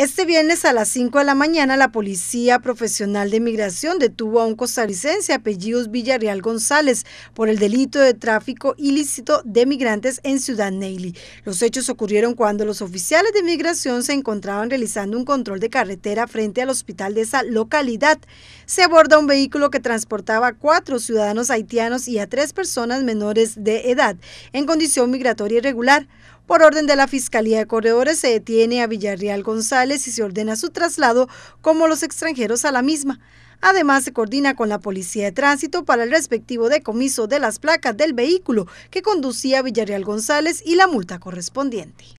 Este viernes a las 5 de la mañana, la Policía Profesional de Migración detuvo a un costarricense apellidos Villarreal González por el delito de tráfico ilícito de migrantes en Ciudad Neily. Los hechos ocurrieron cuando los oficiales de migración se encontraban realizando un control de carretera frente al hospital de esa localidad. Se aborda un vehículo que transportaba a cuatro ciudadanos haitianos y a tres personas menores de edad en condición migratoria irregular. Por orden de la Fiscalía de Corredores se detiene a Villarreal González y se ordena su traslado como los extranjeros a la misma. Además, se coordina con la Policía de Tránsito para el respectivo decomiso de las placas del vehículo que conducía Villarreal González y la multa correspondiente.